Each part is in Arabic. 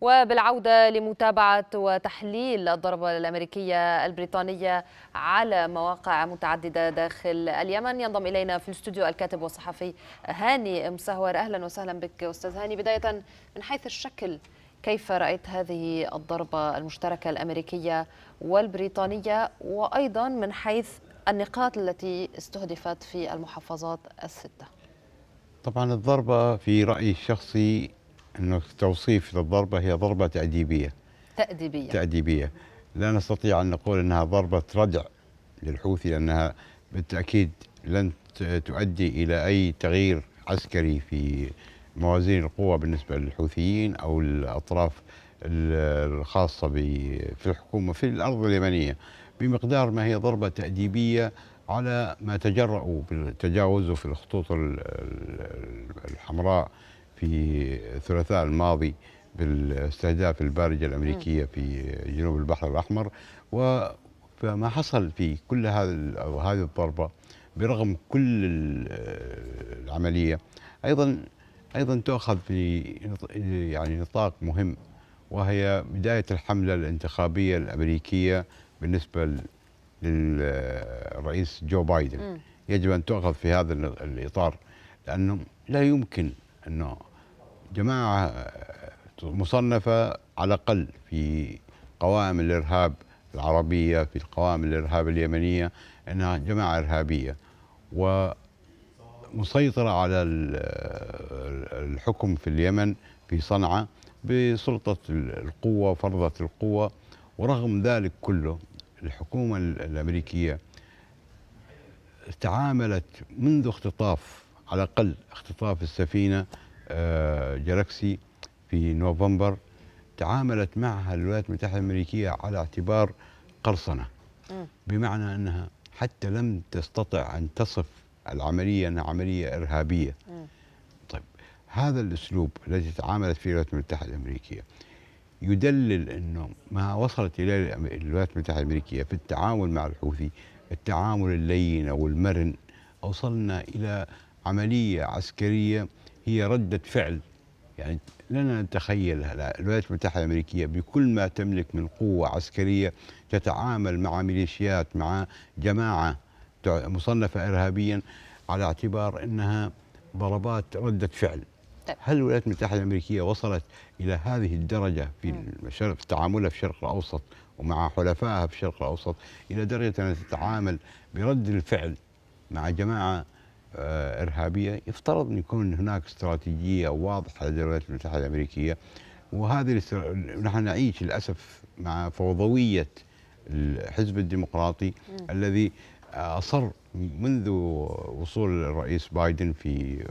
وبالعودة لمتابعة وتحليل الضربة الأمريكية البريطانية على مواقع متعددة داخل اليمن ينضم إلينا في الاستوديو الكاتب والصحفي هاني مسهور أهلا وسهلا بك أستاذ هاني بداية من حيث الشكل كيف رأيت هذه الضربة المشتركة الأمريكية والبريطانية وأيضا من حيث النقاط التي استهدفت في المحافظات الستة طبعا الضربة في رأيي الشخصي أن التوصيف للضربة هي ضربة تأديبية تأديبية تأديبية لا نستطيع أن نقول أنها ضربة ردع للحوثي لأنها بالتأكيد لن تؤدي إلى أي تغيير عسكري في موازين القوى بالنسبة للحوثيين أو الأطراف الخاصة في الحكومة في الأرض اليمنية بمقدار ما هي ضربة تأديبية على ما تجرؤوا بالتجاوز في الخطوط الحمراء في الثلاثاء الماضي بالاستهداف البارجة الأمريكية في جنوب البحر الأحمر وما حصل في كل هذا أو هذه الضربة برغم كل العملية أيضا أيضا تؤخذ في يعني نطاق مهم وهي بداية الحملة الانتخابية الأمريكية بالنسبة للرئيس جو بايدن يجب أن تؤخذ في هذا الإطار لأنه لا يمكن أنه جماعة آه، مصنفة على الأقل في قوائم الإرهاب العربية في قوائم الإرهاب اليمنية أنها جماعة إرهابية ومسيطرة على آه، الحكم في اليمن في صنعاء بسلطة القوة فرضة القوة ورغم ذلك كله الحكومة الأمريكية تعاملت منذ اختطاف على الأقل اختطاف السفينة آه، جلاكسي في نوفمبر تعاملت معها الولايات المتحدة الأمريكية على اعتبار قرصنة بمعنى أنها حتى لم تستطع أن تصف العملية أنها عملية إرهابية طيب هذا الأسلوب الذي تعاملت فيه الولايات المتحدة الأمريكية يدلل أنه ما وصلت إليه الولايات المتحدة الأمريكية في التعامل مع الحوثي التعامل اللين أو المرن أوصلنا إلى عملية عسكرية هي ردة فعل يعني لنا نتخيل الولايات المتحدة الأمريكية بكل ما تملك من قوة عسكرية تتعامل مع ميليشيات مع جماعة مصنفة إرهابيا على اعتبار أنها ضربات ردة فعل طيب. هل الولايات المتحدة الأمريكية وصلت إلى هذه الدرجة في تعاملها في الشرق الأوسط ومع حلفائها في الشرق الأوسط إلى درجة أنها تتعامل برد الفعل مع جماعة آه، إرهابية يفترض أن يكون هناك استراتيجية واضحة للولايات المتحدة الأمريكية وهذه نحن نعيش للأسف مع فوضوية الحزب الديمقراطي م. الذي أصر منذ وصول الرئيس بايدن في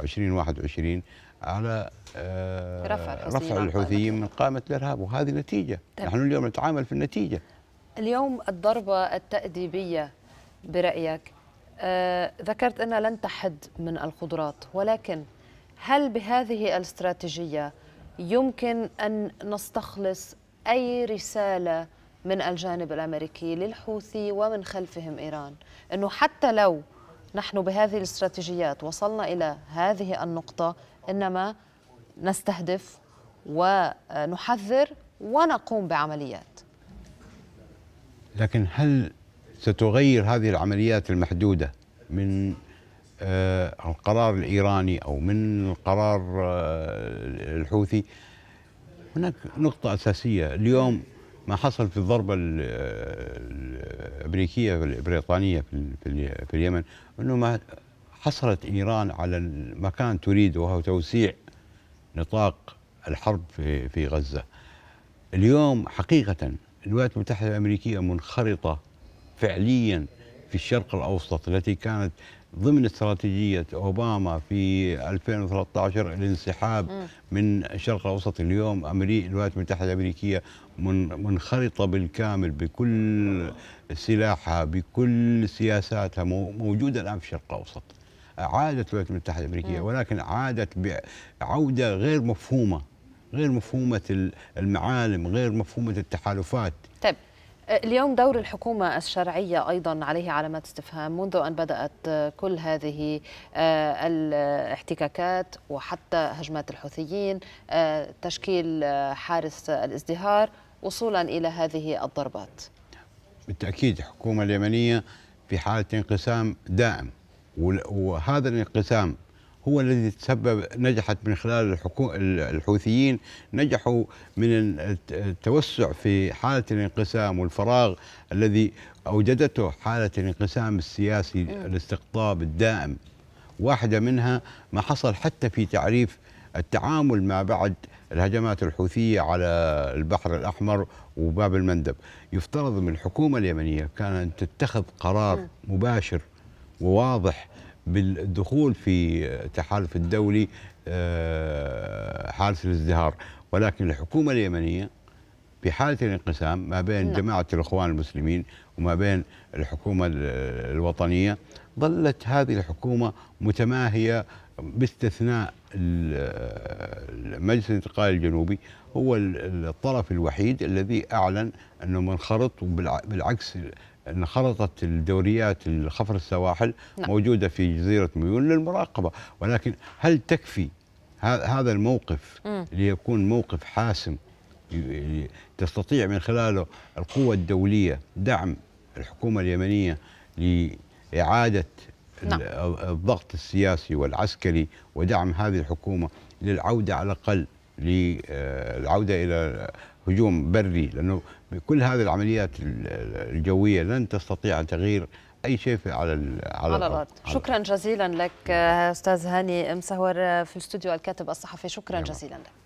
2021 على رفع, آه، رفع الحوثيين من قائمة الإرهاب وهذه نتيجة طيب. نحن اليوم نتعامل في النتيجة اليوم الضربة التأديبية برأيك آه، ذكرت أنها لن تحد من القدرات ولكن هل بهذه الاستراتيجية يمكن أن نستخلص أي رسالة من الجانب الأمريكي للحوثي ومن خلفهم إيران أنه حتى لو نحن بهذه الاستراتيجيات وصلنا إلى هذه النقطة إنما نستهدف ونحذر ونقوم بعمليات لكن هل ستغير هذه العمليات المحدودة من آه، القرار الإيراني أو من القرار آه، الحوثي هناك نقطة أساسية اليوم ما حصل في الضربة آه، الأمريكية البريطانية في اليمن أنه ما حصلت إيران على المكان تريد وهو توسيع نطاق الحرب في في غزة اليوم حقيقة الولايات المتحدة الأمريكية منخرطة فعليا في الشرق الاوسط التي كانت ضمن استراتيجيه اوباما في 2013 الانسحاب م. من الشرق الاوسط اليوم امريكا الولايات المتحده الامريكيه من منخرطه بالكامل بكل سلاحها بكل سياساتها موجوده الان في الشرق الاوسط. عادت الولايات المتحده الامريكيه ولكن عادت بعوده غير مفهومه غير مفهومه المعالم غير مفهومه التحالفات. طيب اليوم دور الحكومة الشرعية أيضا عليه علامات استفهام منذ أن بدأت كل هذه آه، الاحتكاكات وحتى هجمات الحوثيين آه، تشكيل آه، حارس الازدهار وصولا إلى هذه الضربات بالتأكيد الحكومة اليمنية في حالة انقسام دائم وهذا الانقسام هو الذي تسبب نجحت من خلال الحوثيين نجحوا من التوسع في حالة الانقسام والفراغ الذي أوجدته حالة الانقسام السياسي الاستقطاب الدائم واحدة منها ما حصل حتى في تعريف التعامل ما بعد الهجمات الحوثية على البحر الأحمر وباب المندب يفترض من الحكومة اليمنية كانت تتخذ قرار مباشر وواضح بالدخول في التحالف الدولي آه، حاله الازدهار ولكن الحكومه اليمنيه في حاله الانقسام ما بين نعم. جماعه الاخوان المسلمين وما بين الحكومه الوطنيه ظلت هذه الحكومه متماهيه باستثناء مجلس الانتقال الجنوبي هو الطرف الوحيد الذي اعلن انه منخرط بالعكس انخرطت الدوريات الخفر السواحل نعم. موجودة في جزيرة ميون للمراقبة ولكن هل تكفي هذا الموقف مم. ليكون موقف حاسم تستطيع من خلاله القوة الدولية دعم الحكومة اليمنية لإعادة نعم. الضغط السياسي والعسكري ودعم هذه الحكومة للعودة على الأقل للعودة آه، إلى هجوم بري لانه كل هذه العمليات الجويه لن تستطيع تغيير اي شيء في على على, على الارض شكرا جزيلا لك آه، استاذ هاني مسهور آه، في الاستوديو الكاتب الصحفي شكرا جزيلا لك